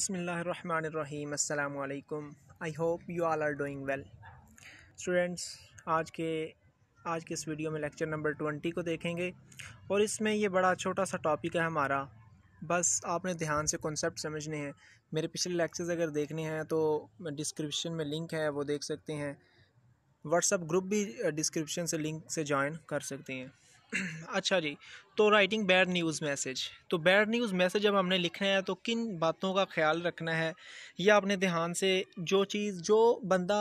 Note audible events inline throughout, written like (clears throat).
बसमीम् अल्लाम I hope you all are doing well students आज के आज के इस वीडियो में लेक्चर नंबर ट्वेंटी को देखेंगे और इसमें ये बड़ा छोटा सा टॉपिक है हमारा बस आपने ध्यान से कॉन्सेप्ट समझने हैं मेरे पिछले लेक्चर्स अगर देखने हैं तो डिस्क्रिप्शन में लिंक है वो देख सकते हैं व्हाट्सअप ग्रुप भी डिस्क्रिप्शन से लिंक से ज्वाइन कर सकते हैं (clears throat) अच्छा जी तो राइटिंग बैड न्यूज़ मैसेज तो बैड न्यूज़ मैसेज जब हमने लिखना है तो किन बातों का ख्याल रखना है या अपने ध्यान से जो चीज़ जो बंदा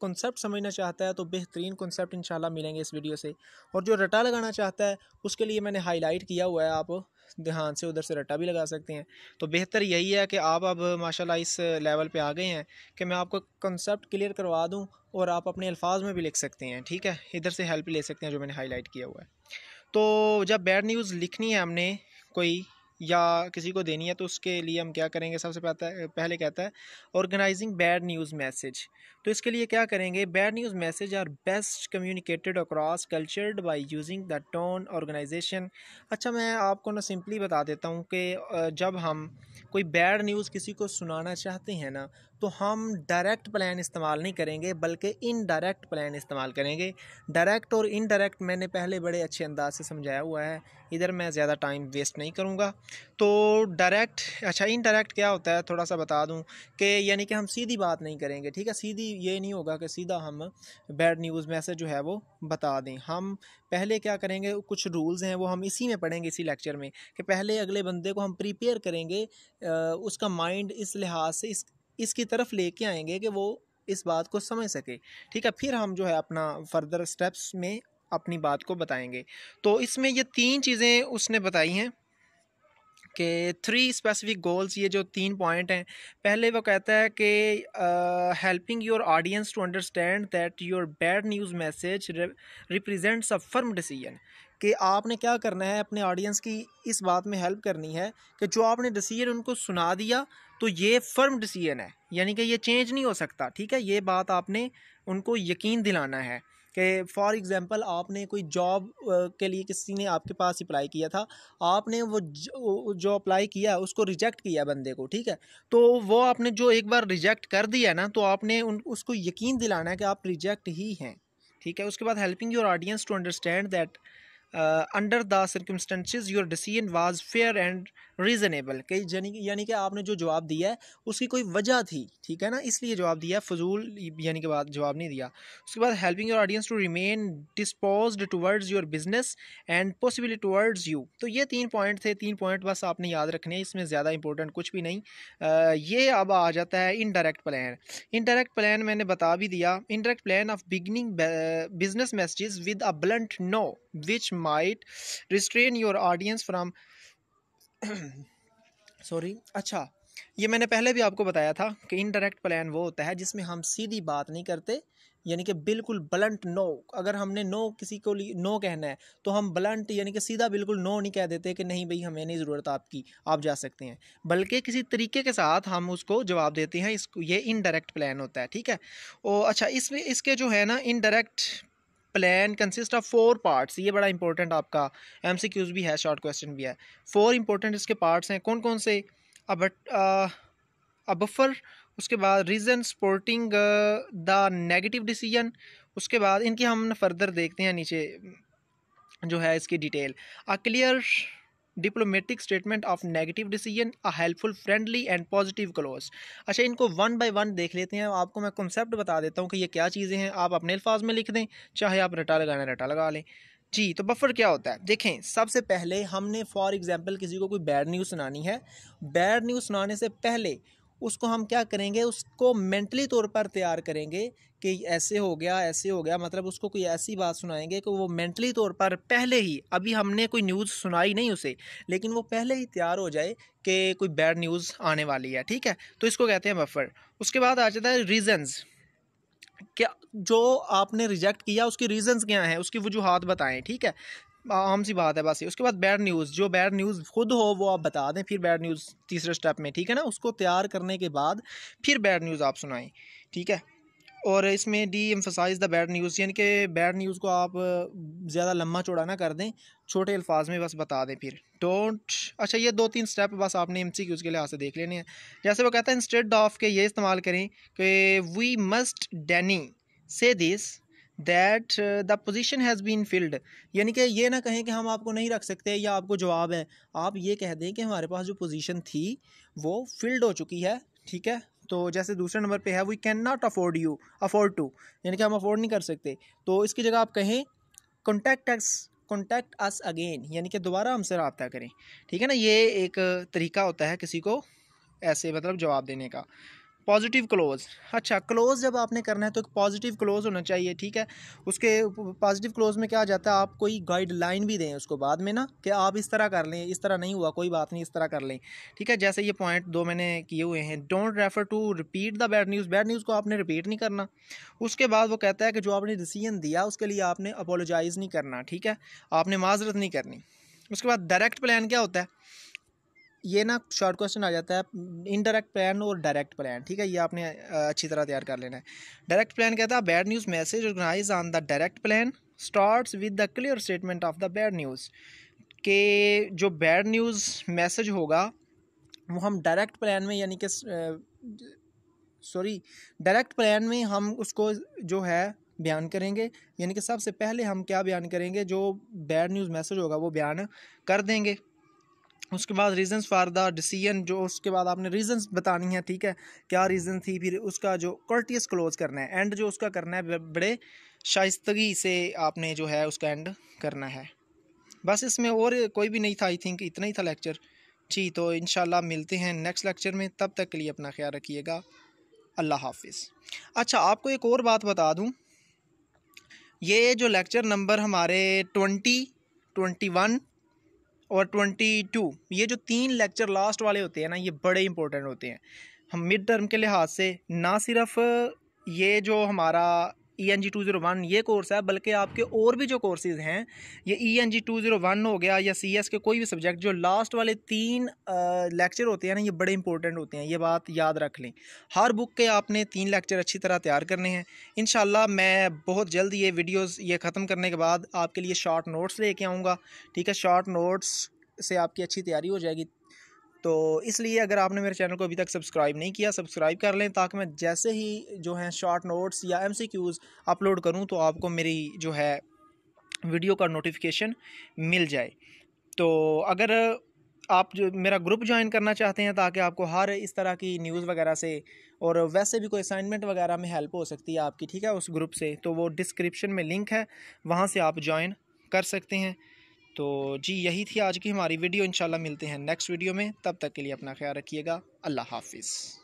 कॉन्सेप्ट समझना चाहता है तो बेहतरीन कॉन्सेप्ट इंशाल्लाह मिलेंगे इस वीडियो से और जो रटा लगाना चाहता है उसके लिए मैंने हाईलाइट किया हुआ है आप ध्यान से उधर से रटा भी लगा सकते हैं तो बेहतर यही है कि आप अब माशाल्लाह इस लेवल पे आ गए हैं कि मैं आपको कॉन्सेप्ट क्लियर करवा दूं और आप अपने अल्फाज में भी लिख सकते हैं ठीक है इधर से हेल्प ले सकते हैं जो मैंने हाईलाइट किया हुआ है तो जब बैड न्यूज़ लिखनी है हमने कोई या किसी को देनी है तो उसके लिए हम क्या करेंगे सबसे पहले कहता है ऑर्गेनाइजिंग बैड न्यूज़ मैसेज तो इसके लिए क्या करेंगे bad news message are best communicated across cultured by using the tone organisation अच्छा मैं आपको ना सिंपली बता देता हूँ कि जब हम कोई बैड न्यूज़ किसी को सुनाना चाहते हैं ना तो हम डायरेक्ट प्लान इस्तेमाल नहीं करेंगे बल्कि इनडायरेक्ट प्लान इस्तेमाल करेंगे डायरेक्ट और इनडायरेक्ट मैंने पहले बड़े अच्छे अंदाज से समझाया हुआ है इधर मैं ज़्यादा टाइम वेस्ट नहीं करूँगा तो डायरेक्ट अच्छा इनडायरेक्ट क्या होता है थोड़ा सा बता दूं कि यानी कि हम सीधी बात नहीं करेंगे ठीक है सीधी ये नहीं होगा कि सीधा हम बैड न्यूज़ मैसेज जो है वो बता दें हम पहले क्या करेंगे कुछ रूल्स हैं वो हम इसी में पढ़ेंगे इसी लेक्चर में कि पहले अगले बंदे को हम प्रिपेयर करेंगे उसका माइंड इस लिहाज से इस इसकी तरफ कर आएंगे कि वो इस बात को समझ सके ठीक है फिर हम जो है अपना फर्दर स्टेप्स में अपनी बात को बताएंगे तो इसमें ये तीन चीज़ें उसने बताई हैं कि थ्री स्पेसिफिक गोल्स ये जो तीन पॉइंट हैं पहले वो कहता है कि helping your audience to understand that your bad news message represents a firm decision कि आपने क्या करना है अपने ऑडियंस की इस बात में हेल्प करनी है कि जो आपने डिसीजन उनको सुना दिया तो ये फर्म डिसीजन है यानी कि ये चेंज नहीं हो सकता ठीक है ये बात आपने उनको यकीन दिलाना है कि फ़ॉर एग्ज़ाम्पल आपने कोई जॉब के लिए किसी ने आपके पास अप्लाई किया था आपने वो जो अप्लाई किया उसको रिजेक्ट किया बंदे को ठीक है तो वो आपने जो एक बार रिजेक्ट कर दिया ना तो आपने उन उसको यकीन दिलाना है कि आप रिजेक्ट ही हैं ठीक है उसके बाद helping your audience to understand that uh, under the circumstances your decision was fair and reasonable कई यानी यानी कि आपने जो जवाब दिया है उसकी कोई वजह थी ठीक है ना इसलिए जवाब दिया फजूल यानी कि बात जवाब नहीं दिया उसके बाद helping your audience to remain dispose towards your business and possibly towards you तो ये तीन पॉइंट थे तीन पॉइंट बस आपने याद रखने हैं इसमें ज़्यादा इंपॉर्टेंट कुछ भी नहीं uh, ये अब आ जाता है इनडायरेक्ट प्लान इनडायरेक्ट प्लान मैंने बता भी दिया indirect plan of beginning business message with a blunt no which might restrain your audience from sorry अच्छा ये मैंने पहले भी आपको बताया था कि इनडायरेक्ट प्लान वो होता है जिसमें हम सीधी बात नहीं करते यानी कि बिल्कुल ब्लंट नो अगर हमने नो किसी को नो कहना है तो हम ब्लंट यानी कि सीधा बिल्कुल नो नहीं कह देते कि नहीं भाई हमें नहीं ज़रूरत आपकी आप जा सकते हैं बल्कि किसी तरीके के साथ हम उसको जवाब देते हैं इसको ये इनडायरेक्ट प्लान होता है ठीक है ओ अच्छा इसमें इसके जो है ना indirect plan consist of four parts ये बड़ा इंपॉर्टेंट आपका एम सी क्यूज़ भी है शॉर्ट क्वेश्चन भी है फोर इंपॉर्टेंट इसके पार्ट्स हैं कौन कौन से अब अब उसके बाद reason supporting the negative decision उसके बाद इनकी हम फर्दर देखते हैं नीचे जो है इसकी detail a clear diplomatic statement of negative decision a helpful friendly and positive close अच्छा इनको वन बाय वन देख लेते हैं आपको मैं कॉन्सेप्ट बता देता हूँ कि ये क्या चीज़ें हैं आप अपने अल्फाज में लिख दें चाहे आप रटा लगाना रटा लगा लें जी तो बफर क्या होता है देखें सबसे पहले हमने फॉर एग्जांपल किसी को कोई बैड न्यूज़ सुनानी है बैड न्यूज़ सुनाने से पहले उसको हम क्या करेंगे उसको मेंटली तौर पर तैयार करेंगे कि ऐसे हो गया ऐसे हो गया मतलब उसको कोई ऐसी बात सुनाएंगे कि वो मेंटली तौर पर पहले ही अभी हमने कोई न्यूज़ सुनाई नहीं उसे लेकिन वो पहले ही तैयार हो जाए कि कोई बैड न्यूज़ आने वाली है ठीक है तो इसको कहते हैं बफर उसके बाद आ जाता है रीजन्स क्या जो आपने रिजेक्ट किया उसकी रीजंस क्या हैं उसकी वजूहत बताएं ठीक है आम सी बात है बस ये उसके बाद बैड न्यूज़ जो बैड न्यूज़ खुद हो वो आप बता दें फिर बैड न्यूज़ तीसरे स्टेप में ठीक है ना उसको तैयार करने के बाद फिर बैड न्यूज़ आप सुनाएं ठीक है और इसमें deemphasise the bad news यानी कि बैड न्यूज़ को आप ज़्यादा लम्बा चौड़ा ना कर दें छोटे अल्फाज में बस बता दें फिर डोंट अच्छा ये दो तीन स्टेप बस आपने एम सी क्यूज़ के लिहाज से देख लेने हैं जैसे वो कहता है इंस्टेड ऑफ के ये इस्तेमाल करें कि we must deny say this that the position has been filled यानी कि ये ना कहें कि हम आपको नहीं रख सकते या आपको जवाब है आप ये कह दें कि हमारे पास जो पोजिशन थी वो फिल्ड हो चुकी है ठीक है तो जैसे दूसरे नंबर पे है we can not afford you afford to यानी कि हम अफोर्ड नहीं कर सकते तो इसकी जगह आप कहें contact ex contact us again यानी कि दोबारा हमसे रबता करें ठीक है ना ये एक तरीका होता है किसी को ऐसे मतलब जवाब देने का पॉजिटिव क्लोज अच्छा क्लोज जब आपने करना है तो एक पॉजिटिव क्लोज होना चाहिए ठीक है उसके पॉजिटिव क्लोज में क्या आ जाता है आप कोई गाइडलाइन भी दें उसको बाद में ना कि आप इस तरह कर लें इस तरह नहीं हुआ कोई बात नहीं इस तरह कर लें ठीक है जैसे ये पॉइंट दो मैंने किए हुए हैं don't refer to repeat the bad news bad news को आपने रिपीट नहीं करना उसके बाद वो कहता है कि जो आपने डिसीजन दिया उसके लिए आपने अपोलोजाइज़ नहीं करना ठीक है आपने माजरत नहीं करनी उसके बाद डायरेक्ट प्लान क्या होता है ये ना शॉर्ट क्वेश्चन आ जाता है इनडायरेक्ट प्लान और डायरेक्ट प्लान ठीक है ये आपने अच्छी तरह तैयार कर लेना है डायरेक्ट प्लान कहता है bad news message organise on the direct plan starts with the clear statement of the bad news के जो बैड न्यूज़ मैसेज होगा वो हम डायरेक्ट प्लान में यानी कि सॉरी डायरेक्ट प्लान में हम उसको जो है बयान करेंगे यानी कि सबसे पहले हम क्या बयान करेंगे जो बैड न्यूज़ मैसेज होगा वो बयान कर देंगे उसके बाद रीजंस फॉर द डिसीजन जो उसके बाद आपने रीजंस बतानी है ठीक है क्या रीज़न थी फिर उसका जो कर्टियस क्लोज करना है एंड जो उसका करना है बड़े शाइस्तगी से आपने जो है उसका एंड करना है बस इसमें और कोई भी नहीं था आई थिंक इतना ही था लेक्चर जी तो इन मिलते हैं नेक्स्ट लेक्चर में तब तक के लिए अपना ख्याल रखिएगा अल्लाह हाफिज़ अच्छा आपको एक और बात बता दूँ ये जो लेक्चर नंबर हमारे ट्वेंटी ट्वेंटी वन और ट्वेंटी टू ये जो तीन लेक्चर लास्ट वाले होते हैं ना ये बड़े इंपॉर्टेंट होते हैं हम मिड टर्म के लिहाज से ना सिर्फ ये जो हमारा E N G two zero one ये कोर्स है बल्कि आपके और भी जो कोर्सेज हैं ये E N G two zero one हो गया या सी एस के कोई भी सब्जेक्ट जो लास्ट वाले तीन लेक्चर होते हैं ना ये बड़े इंपॉर्टेंट होते हैं ये बात याद रख लें हर बुक के आपने तीन लेक्चर अच्छी तरह तैयार करने हैं इन मैं बहुत जल्द ये वीडियोज़ ये ख़त्म करने के बाद आपके लिए शॉर्ट नोट्स लेके आऊँगा ठीक है शॉर्ट नोट्स से आपकी अच्छी तैयारी हो जाएगी तो इसलिए अगर आपने मेरे चैनल को अभी तक सब्सक्राइब नहीं किया सब्सक्राइब कर लें ताकि मैं जैसे ही जो है शॉर्ट नोट्स या एम अपलोड करूँ तो आपको मेरी जो है वीडियो का नोटिफिकेशन मिल जाए तो अगर आप जो मेरा ग्रुप ज्वाइन करना चाहते हैं ताकि आपको हर इस तरह की न्यूज़ वगैरह से और वैसे भी कोई असाइनमेंट वगैरह में हेल्प हो सकती है आपकी ठीक है उस ग्रुप से तो वो डिस्क्रिप्शन में लिंक है वहाँ से आप ज्वाइन कर सकते हैं तो जी यही थी आज की हमारी वीडियो इंशाल्लाह मिलते हैं नेक्स्ट वीडियो में तब तक के लिए अपना ख्याल रखिएगा अल्लाह हाफिज़